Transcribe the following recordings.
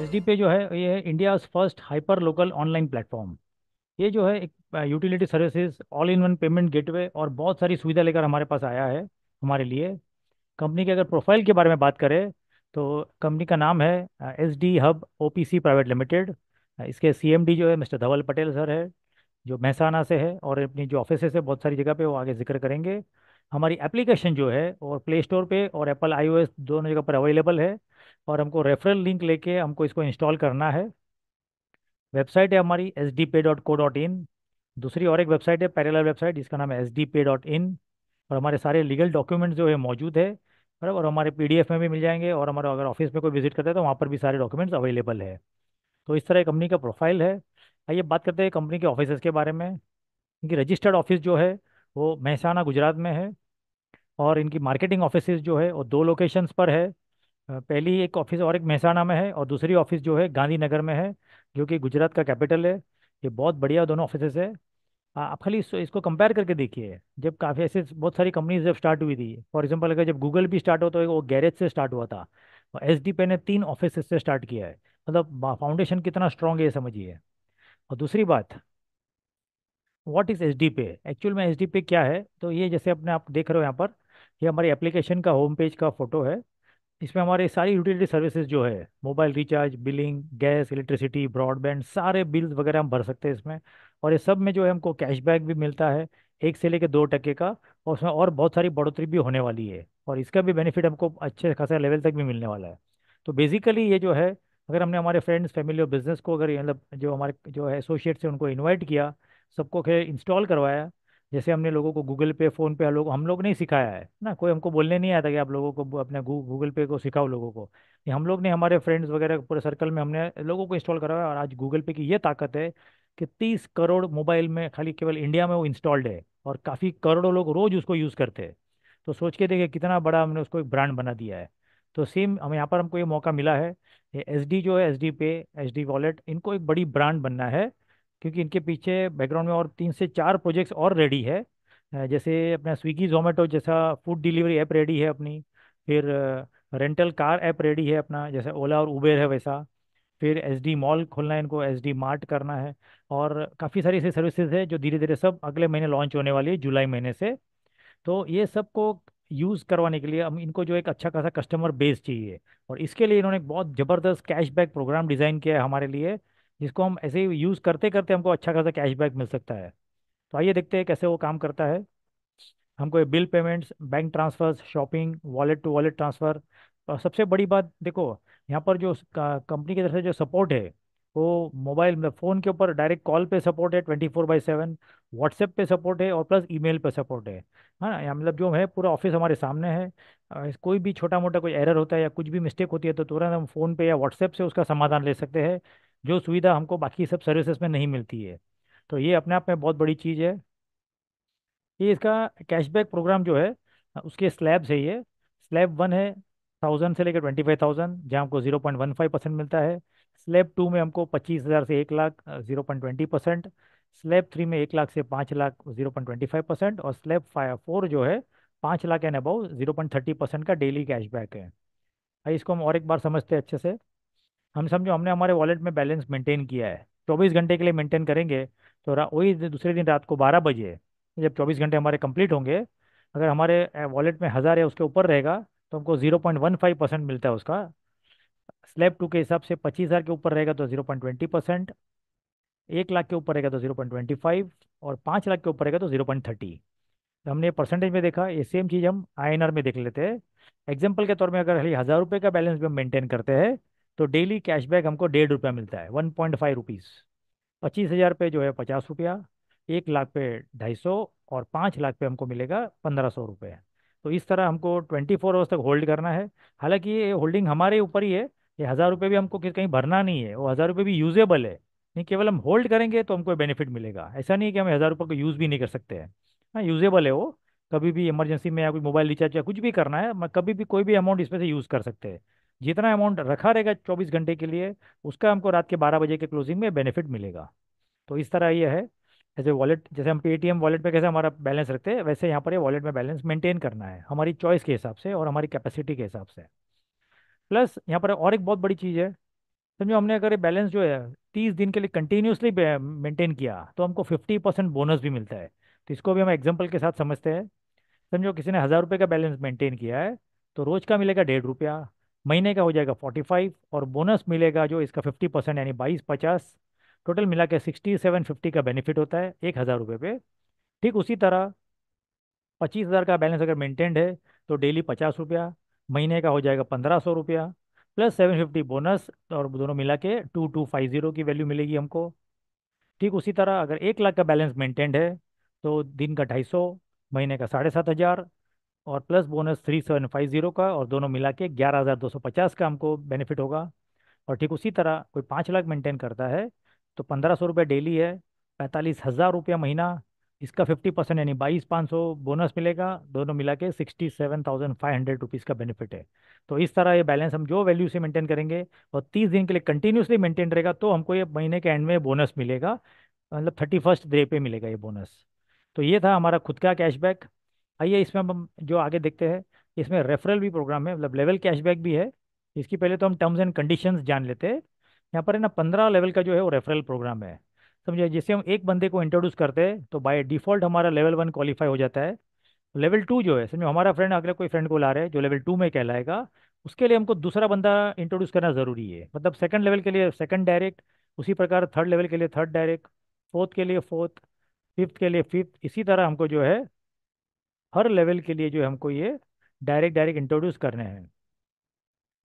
S D पे जो है ये है India first hyper local online platform ये जो है एक utility services all in one payment gateway और बहुत सारी सुविधा लेकर हमारे पास आया है हमारे लिए कंपनी के अगर प्रोफाइल के बारे में बात करें तो कंपनी का नाम है S D hub O P C private limited इसके सी एम डी जो है मिस्टर धवल पटेल सर है जो महसाना से है और अपनी जो ऑफिस है बहुत सारी जगह पे वो आगे जिक्र करेंगे हमारी एप्लीकेशन जो है और प्ले स्टोर पे और एप्पल आईओएस दोनों जगह पर अवेलेबल है और हमको रेफरल लिंक लेके हमको इसको इंस्टॉल करना है वेबसाइट है हमारी S D pay dot co dot in दूसरी और एक वेबसाइट है पैरेलल वेबसाइट जिसका नाम है S D pay dot in और हमारे सारे लीगल डॉक्यूमेंट्स जो है मौजूद है बराबर और हमारे पी में भी मिल जाएंगे और हमारे अगर ऑफिस में कोई विजिट करता है तो वहाँ पर भी सारे डॉक्यूमेंट्स अवेलेबल है तो इस तरह कंपनी का प्रोफाइल है आइए बात करते हैं कंपनी के ऑफिस के बारे में इनकी रजिस्टर्ड ऑफिस जो है वो महसाना गुजरात में है और इनकी मार्केटिंग ऑफिस जो है वो दो लोकेशंस पर है पहली एक ऑफिस और एक मेहसाना में है और दूसरी ऑफिस जो है गांधीनगर में है जो कि गुजरात का कैपिटल है ये बहुत बढ़िया दोनों ऑफिस है आप खाली इसको कंपेयर करके देखिए जब काफ़ी ऐसे बहुत सारी कंपनीज जब स्टार्ट हुई थी फॉर एग्जांपल अगर जब गूगल भी स्टार्ट हो तो वो गैरेज से स्टार्ट हुआ था और एस डी पे ने तीन ऑफिस से स्टार्ट किया है मतलब फाउंडेशन कितना स्ट्रांग है ये समझिए और दूसरी बात what is S D pay actual में एस डी पे क्या है तो ये जैसे अपने आप देख रहे हो यहाँ पर ये हमारी एप्लीकेशन का होम पेज का फोटो है इसमें हमारे सारी यूटिलिटी सर्विसेज जो है mobile recharge billing gas electricity broadband सारे बिल्स वगैरह हम भर सकते हैं इसमें और ये सब में जो है हमको कैशबैक भी मिलता है एक से लेकर दो टके का और उसमें और बहुत सारी बढ़ोतरी भी होने वाली है और इसका भी बेनिफिट हमको अच्छे खासा लेवल तक भी मिलने वाला है तो बेसिकली ये जो है अगर हमने हमारे फ्रेंड्स फैमिली और बिजनेस को अगर मतलब जो हमारे जो है एसोसिएट्स से उनको इन्वाइट किया सबको खेल इंस्टॉल करवाया जैसे हमने लोगों को गूगल पे फ़ोन पे लोग हम लोग नहीं सिखाया है ना कोई हमको बोलने नहीं आया था कि आप लोगों को अपने गूगल पे को सिखाओ लोगों को कि हम लोग ने हमारे फ्रेंड्स वगैरह पूरे सर्कल में हमने लोगों को इंस्टॉल करवाया और आज गूगल पे की ये ताकत है कि तीस करोड़ मोबाइल में खाली केवल इंडिया में वो इंस्टॉल्ड है और काफ़ी करोड़ों लोग रोज़ उसको यूज़ करते हैं तो सोच के देखिए कितना बड़ा हमने उसको एक ब्रांड बना दिया है तो सेम हम यहाँ पर हमको ये मौका मिला है ये एस जो है एस पे एस वॉलेट इनको एक बड़ी ब्रांड बनना है क्योंकि इनके पीछे बैकग्राउंड में और तीन से चार प्रोजेक्ट्स और रेडी है जैसे अपना स्विगी जोमेटो जैसा फूड डिलीवरी ऐप रेडी है अपनी फिर रेंटल कार ऐप रेडी है अपना जैसे ओला और उबेर है वैसा फिर एस डी मॉल खोलना है इनको एस डी मार्ट करना है और काफ़ी सारी ऐसी सर्विसेज है जो धीरे धीरे सब अगले महीने लॉन्च होने वाली है जुलाई महीने से तो ये सब को यूज़ करवाने के लिए हम इनको जो एक अच्छा खासा कस्टमर बेस चाहिए और इसके लिए इन्होंने बहुत ज़बरदस्त कैशबैक प्रोग्राम डिज़ाइन किया है हमारे लिए जिसको हम ऐसे ही यूज़ करते करते हमको अच्छा खासा कैशबैक मिल सकता है तो आइए देखते हैं कैसे वो काम करता है हमको bill payments bank transfers shopping wallet to wallet transfer और सबसे बड़ी बात देखो यहाँ पर जो कंपनी की तरफ से जो सपोर्ट है वो मोबाइल में फ़ोन के ऊपर डायरेक्ट कॉल पे सपोर्ट है twenty four by seven WhatsApp पे सपोर्ट है और प्लस ईमेल पे सपोर्ट है हाँ या मतलब जो है पूरा ऑफिस हमारे सामने है कोई भी छोटा मोटा कोई एरर होता है या कुछ भी मिस्टेक होती है तो तुरंत हम फ़ोन पे या व्हाट्सएप से उसका समाधान ले सकते हैं जो सुविधा हमको बाकी सब सर्विसेज में नहीं मिलती है तो ये अपने आप में बहुत बड़ी चीज़ है ये इसका कैशबैक प्रोग्राम जो है उसके स्लैब्स है ये स्लैब वन है थाउजेंड से लेकर ट्वेंटी फाइव थाउजेंड जहाँ हमको zero point one five percent मिलता है स्लैब टू में हमको पच्चीस हज़ार से एक lakh zero point twenty percent slab three में एक लाख से पाँच lakh zero point twenty five percent और स्लैब फाइव फोर जो है पाँच lakh and above zero point thirty percent का डेली कैशबैक है इसको हम और एक बार समझते हैं अच्छे से हम समझो हमने हमारे वॉलेट में बैलेंस मेंटेन किया है चौबीस घंटे के लिए मेंटेन करेंगे तो वही दूसरे दिन रात को बारह बजे जब चौबीस घंटे हमारे कंप्लीट होंगे अगर हमारे वॉलेट में हज़ार या उसके ऊपर रहेगा तो हमको zero point one five percent मिलता है उसका स्लैब टू के हिसाब से पच्चीस हज़ार के ऊपर रहेगा तो जीरो पॉइंट ट्वेंटी परसेंट एक लाख के ऊपर रहेगा तो जीरो पॉइंट ट्वेंटी फाइव और पाँच लाख के ऊपर रहेगा तो जीरो पॉइंट थर्टी तो हमने परसेंटेज में देखा ये सेम चीज़ हम आई में देख लेते हैं एग्जाम्पल के तौर में अगर खाली हज़ार रुपये का बैलेंस भी हम मेनटेन करते हैं तो डेली कैशबैक हमको डेढ़ रुपया मिलता है वन पॉइंट फाइव रुपीज़ पच्चीस हज़ार पे जो है पचास रुपया एक लाख पे ढाई सौ और पाँच लाख पे हमको मिलेगा पंद्रह सौ रुपये तो इस तरह हमको ट्वेंटी फोर आवर्स तक होल्ड करना है हालांकि ये होल्डिंग हमारे ऊपर ही है ये हज़ार रुपये भी हमको कहीं भरना नहीं है वो हज़ार रुपये भी यूजेबल है नहीं केवल हम होल्ड करेंगे तो हमको बेनिफिट मिलेगा ऐसा नहीं है कि हम हज़ार रुपये को यूज़ भी नहीं कर सकते हैं हाँ यूजेबल है वो कभी भी इमरजेंसी में या कोई मोबाइल रिचार्ज या कुछ भी करना है कभी भी कोई भी अमाउंट इसमें से यूज़ कर सकते हैं जितना अमाउंट रखा रहेगा चौबीस घंटे के लिए उसका हमको रात के बारह बजे के क्लोजिंग में बेनिफिट मिलेगा तो इस तरह यह है जैसे वॉलेट जैसे हम पेटीएम वॉलेट पर कैसे हमारा बैलेंस रखते हैं वैसे यहाँ पर ये वॉलेट में बैलेंस मेंटेन करना है हमारी चॉइस के हिसाब से और हमारी कैपेसिटी के हिसाब से प्लस यहाँ पर और एक बहुत बड़ी चीज़ है समझो हमने अगर ये बैलेंस जो है तीस दिन के लिए कंटिन्यूसली मेंटेन किया तो हमको फिफ्टी परसेंट बोनस भी मिलता है तो इसको भी हम एग्जाम्पल के साथ समझते हैं समझो किसी ने हज़ार रुपये का बैलेंस मेंटेन किया है तो रोज़ का मिलेगा डेढ़ रुपया महीने का हो जाएगा फोर्टी फाइव और बोनस मिलेगा जो इसका फिफ्टी परसेंट यानी बाईस पचास टोटल मिला के सिक्सटी सेवन फिफ्टी का बेनिफिट होता है एक हज़ार रुपये पे ठीक उसी तरह पच्चीस हज़ार का बैलेंस अगर मेंटेन्ड है तो डेली पचास रुपया महीने का हो जाएगा पंद्रह सौ रुपया प्लस सेवन फिफ्टी बोनस और दोनों मिला के टू टू फाइव ज़ीरो की वैल्यू मिलेगी हमको ठीक उसी तरह अगर एक लाख का बैलेंस मेंटेन्ड है तो दिन का ढाई सौ महीने का साढ़े सात हज़ार और plus bonus three seven five zero का और दोनों मिला के ग्यारह हज़ार दो सौ पचास का हमको बेनिफिट होगा और ठीक उसी तरह कोई पाँच लाख मेंटेन करता है तो पंद्रह सौ रुपये डेली है पैंतालीस हज़ार रुपया महीना इसका फिफ्टी परसेंट यानी बाईस पाँच सौ बोनस मिलेगा दोनों मिला के sixty seven thousand five hundred rupees का बेनिफिट है तो इस तरह ये बैलेंस हम जो वैल्यू से मेंटेन करेंगे और तीस दिन के लिए कंटिन्यूसली मेंटेन रहेगा तो हमको ये महीने के एंड में बोनस मिलेगा मतलब थर्टी फर्स्ट डे पे मिलेगा ये बोनस तो ये था हमारा खुद का कैशबैक आइए इसमें हम जो आगे देखते हैं इसमें रेफरल भी प्रोग्राम है मतलब लेवल कैशबैक भी है इसकी पहले तो हम टर्म्स एंड कंडीशंस जान लेते हैं यहाँ पर है ना पंद्रह लेवल का जो है वो रेफरल प्रोग्राम है समझे जैसे हम एक बंदे को इंट्रोड्यूस करते हैं तो बाय डिफॉल्ट हमारा लेवल वन क्वालिफाई हो जाता है लेवल टू जो है समझो हमारा फ्रेंड अगले कोई फ्रेंड को ला रहे हैं जो लेवल टू में कहलाएगा उसके लिए हमको दूसरा बंदा इंट्रोड्यूस करना ज़रूरी है मतलब सेकंड लेवल के लिए सेकंड डायरेक्ट उसी प्रकार थर्ड लेवल के लिए थर्ड डायरेक्ट फोर्थ के लिए फोर्थ फिफ्थ के लिए फिफ्थ इसी तरह हमको जो है हर लेवल के लिए जो हमको ये डायरेक्ट डायरेक्ट इंट्रोड्यूस करने हैं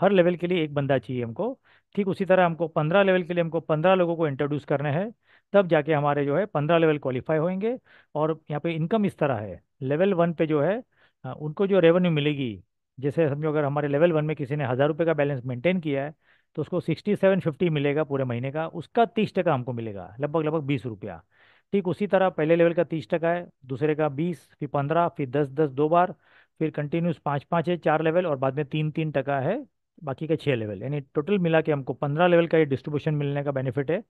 हर लेवल के लिए एक बंदा चाहिए हमको ठीक उसी तरह हमको पंद्रह लेवल के लिए हमको पंद्रह लोगों को इंट्रोड्यूस करने हैं तब जाके हमारे जो है पंद्रह लेवल क्वालिफाई होंगे और यहाँ पे इनकम इस तरह है लेवल वन पे जो है उनको जो रेवेन्यू मिलेगी जैसे समझो अगर हमारे लेवल वन में किसी ने हज़ार रुपये का बैलेंस मेंटेन किया है तो उसको सिक्सटी सेवन फिफ्टी मिलेगा पूरे महीने का उसका तीस टका हमको मिलेगा लगभग लगभग बीस रुपया ठीक उसी तरह पहले लेवल का तीस टका है दूसरे का बीस फिर पंद्रह फिर दस दस दो बार फिर कंटिन्यूस पाँच पाँच है चार लेवल और बाद में तीन तीन टका है बाकी का छः लेवल यानी टोटल मिला के हमको पंद्रह लेवल का ये डिस्ट्रीब्यूशन मिलने का बेनिफिट है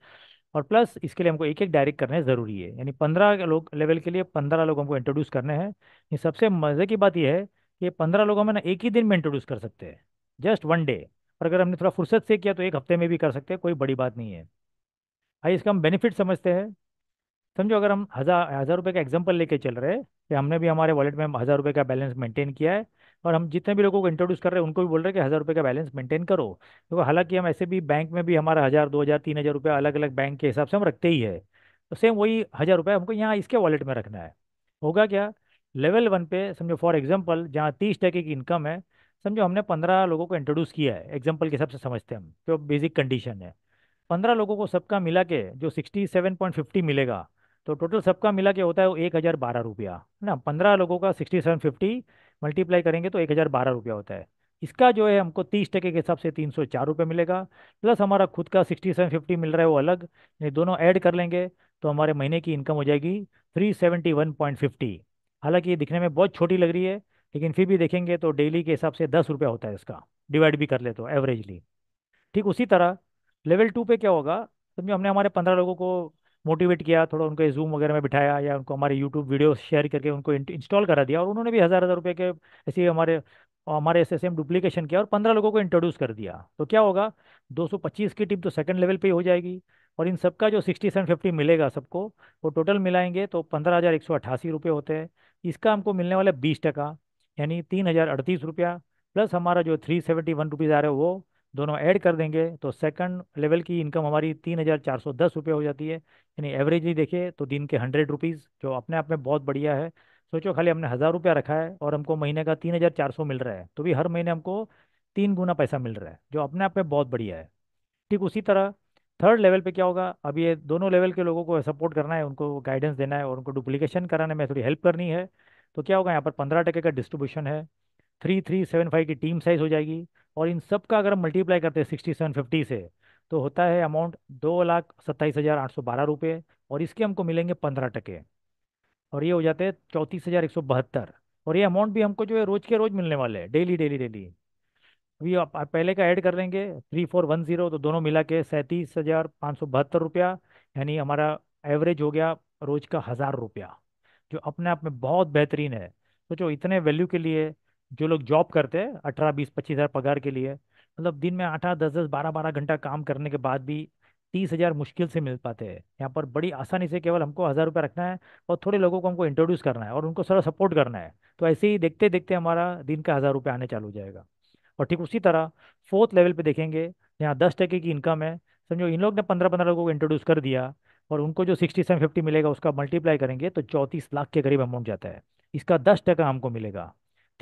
और प्लस इसके लिए हमको एक एक डायरेक्ट करने ज़रूरी है यानी पंद्रह लोग लेवल के लिए पंद्रह लोग हमको इंट्रोड्यूस करने हैं ये सबसे मज़े की बात यह है कि पंद्रह लोग में ना एक ही दिन में इंट्रोड्यूस कर सकते हैं जस्ट वन डे और अगर हमने थोड़ा फुर्सत से किया तो एक हफ्ते में भी कर सकते हैं कोई बड़ी बात नहीं है आइए इसका हम बेनिफिट समझते हैं समझो अगर हम हज़ार हज़ार रुपये का एग्जाम्पल लेके चल रहे हैं कि हमने भी हमारे वॉलेट में हज़ार रुपये का बैलेंस मेंटेन किया है और हम जितने भी लोगों को इंट्रोड्यूस कर रहे हैं उनको भी बोल रहे हैं कि हज़ार रुपये का बैलेंस मेंटेन करो तो हालांकि हम ऐसे भी बैंक में भी हमारा हज़ार दो हज़ार तीन हज़ार रुपये अलग अलग बैंक के हिसाब से हम रखते ही है तो सेम वही हज़ार रुपये हमको यहाँ इसके वॉलेट में रखना है होगा क्या लेवल वन पे समझो फॉर एग्जाम्पल जहाँ तीस टके की इनकम है समझो हमने पंद्रह लोगों को इंट्रोड्यूस किया है एग्जाम्पल के हिसाब से समझते हैं हम जो बेसिक कंडीशन है पंद्रह लोगों को सबका मिला के जो सिक्सटी सेवन पॉइंट फिफ्टी मिलेगा तो टोटल सबका मिला के होता है वो एक हज़ार बारह रुपया है ना पंद्रह लोगों का सिक्सटी सेवन फिफ्टी मल्टीप्लाई करेंगे तो एक हज़ार बारह रुपया होता है इसका जो है हमको तीस टके के हिसाब से तीन सौ चार रुपये मिलेगा प्लस हमारा खुद का सिक्सटी सेवन फिफ्टी मिल रहा है वो अलग ये दोनों ऐड कर लेंगे तो हमारे महीने की इनकम हो जाएगी three seventy one point fifty हालांकि ये दिखने में बहुत छोटी लग रही है लेकिन फिर भी देखेंगे तो डेली के हिसाब से दस रुपया होता है इसका डिवाइड भी कर ले तो एवरेजली ठीक उसी तरह लेवल टू पे क्या होगा समझो हमने हमारे पंद्रह लोगों को मोटिवेट किया थोड़ा उनको जूम वगैरह में बिठाया या उनको हमारे यूट्यूब वीडियो शेयर करके उनको इंस्टॉल करा दिया और उन्होंने भी हज़ार हज़ार रुपये के ऐसे हमारे हमारे एस एस एम डुप्लीकेशन किया और पंद्रह लोगों को इंट्रोड्यूस कर दिया तो क्या होगा 225 की टीम तो सेकंड लेवल पे हो जाएगी और इन सबका जो सिक्सटी सेवन फिफ्टी मिलेगा सबको वो टोटल मिलाएंगे तो पंद्रह हज़ार एक सौ अट्ठासी रुपये होते हैं इसका हमको मिलने वाला बीस टका यानी तीन हज़ार अड़तीस रुपया प्लस हमारा जो थ्री सेवेंटी वन रुपीज़ आ रहा है वो दोनों ऐड कर देंगे तो सेकंड लेवल की इनकम हमारी तीन हज़ार चार सौ दस रुपये हो जाती है यानी एवरेजली देखिए तो दिन के हंड्रेड रुपीज़ जो अपने आप में बहुत बढ़िया है सोचो खाली हमने हज़ार रुपया रखा है और हमको महीने का तीन हज़ार चार सौ मिल रहा है तो भी हर महीने हमको तीन गुना पैसा मिल रहा है जो अपने आप में बहुत बढ़िया है ठीक उसी तरह थर्ड लेवल पर क्या होगा अब ये दोनों लेवल के लोगों को सपोर्ट करना है उनको गाइडेंस देना है और उनको डुप्लीकेशन कराने में थोड़ी हेल्प करनी है तो क्या होगा यहाँ पर पंद्रह टके का डिस्ट्रीब्यूशन है थ्री थ्री सेवन फाइव की टीम साइज़ हो जाएगी और इन सब का अगर हम मल्टीप्लाई करते हैं सिक्सटी सेवन फिफ्टी से तो होता है अमाउंट दो लाख सत्ताईस हज़ार आठ सौ बारह रुपये और इसके हमको मिलेंगे पंद्रह टके और ये हो जाते हैं चौंतीस हज़ार एक सौ बहत्तर और ये अमाउंट भी हमको जो है रोज़ के रोज़ मिलने वाले हैं डेली डेली डेली अभी आप पहले का ऐड कर लेंगे थ्री फोर वन ज़ीरो तो दोनों मिला के सैंतीस हज़ार पाँच सौ बहत्तर रुपया यानी हमारा एवरेज हो गया रोज़ का हज़ार रुपया जो अपने आप में बहुत बेहतरीन है सोचो तो इतने वैल्यू के लिए जो लोग जॉब करते हैं अठारह बीस पच्चीस हज़ार पगार के लिए मतलब दिन में आठ आठ दस दस बारह बारह घंटा काम करने के बाद भी तीस हज़ार मुश्किल से मिल पाते हैं यहाँ पर बड़ी आसानी से केवल हमको हज़ार रुपये रखना है और थोड़े लोगों को हमको इंट्रोड्यूस करना है और उनको सारा सपोर्ट करना है तो ऐसे ही देखते देखते हमारा दिन का हज़ार रुपये आने चालू हो जाएगा और ठीक उसी तरह फोर्थ लेवल पे देखेंगे यहाँ दस टके की इनकम है समझो इन लोग ने पंद्रह पंद्रह लोगों को इंट्रोड्यूस कर दिया और उनको जो सिक्सटी सेवन फिफ्टी मिलेगा उसका मल्टीप्लाई करेंगे तो चौंतीस लाख के करीब अमाउंट जाता है इसका दस टका हमको मिलेगा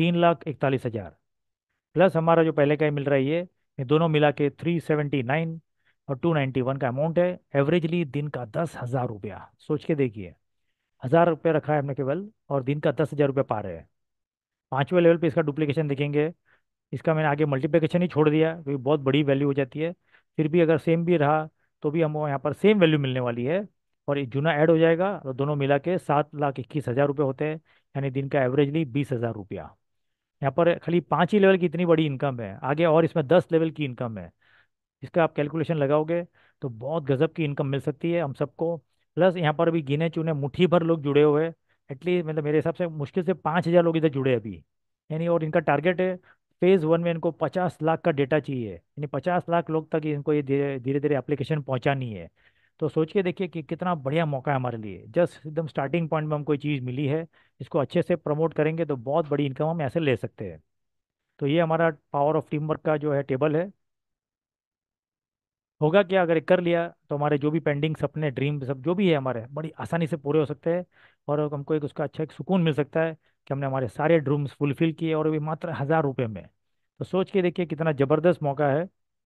तीन लाख इकतालीस हज़ार प्लस हमारा जो पहले का ही मिल रहा है ये ये दोनों मिला के थ्री सेवेंटी नाइन और टू नाइन्टी वन का अमाउंट है एवरेजली दिन का दस हज़ार रुपया सोच के देखिए हज़ार रुपया रखा है हमने केवल और दिन का दस हज़ार रुपया पा रहे हैं पाँचवें लेवल पे इसका डुप्लीकेशन देखेंगे इसका मैंने आगे मल्टीप्लिकेशन ही छोड़ दिया क्योंकि बहुत बड़ी वैल्यू हो जाती है फिर भी अगर सेम भी रहा तो भी हम यहाँ पर सेम वैल्यू मिलने वाली है और एक जूना ऐड हो जाएगा और दोनों मिला के सात लाख इक्कीस हज़ार रुपये होते हैं यानी दिन का एवरेजली बीस हज़ार रुपया यहाँ पर खाली पाँच ही लेवल की इतनी बड़ी इनकम है आगे और इसमें दस लेवल की इनकम है जिसका आप कैलकुलेशन लगाओगे तो बहुत गजब की इनकम मिल सकती है हम सबको प्लस यहाँ पर भी गिने चुने मुठ्ठी भर लोग जुड़े हुए हैं एटलीस्ट मतलब मेरे हिसाब से मुश्किल से पाँच हज़ार लोग इधर जुड़े अभी यानी और इनका टारगेट है फेज़ वन में इनको पचास लाख का डेटा चाहिए यानी पचास लाख लोग तक इनको ये धीरे धीरे एप्लीकेशन पहुँचानी है तो सोच के देखिए कि कितना बढ़िया मौका है हमारे लिए जस्ट एकदम स्टार्टिंग पॉइंट में हम कोई चीज़ मिली है इसको अच्छे से प्रमोट करेंगे तो बहुत बड़ी इनकम हम ऐसे ले सकते हैं तो ये हमारा पावर ऑफ टीम वर्क का जो है टेबल है होगा क्या अगर कर लिया तो हमारे जो भी पेंडिंग सपने ड्रीम सब जो भी है हमारे बड़ी आसानी से पूरे हो सकते हैं और हमको एक उसका अच्छा एक सुकून मिल सकता है कि हमने हमारे सारे ड्रीम्स फुलफिल किए और भी मात्र हज़ार रुपये में तो सोच के देखिए कितना ज़बरदस्त मौका है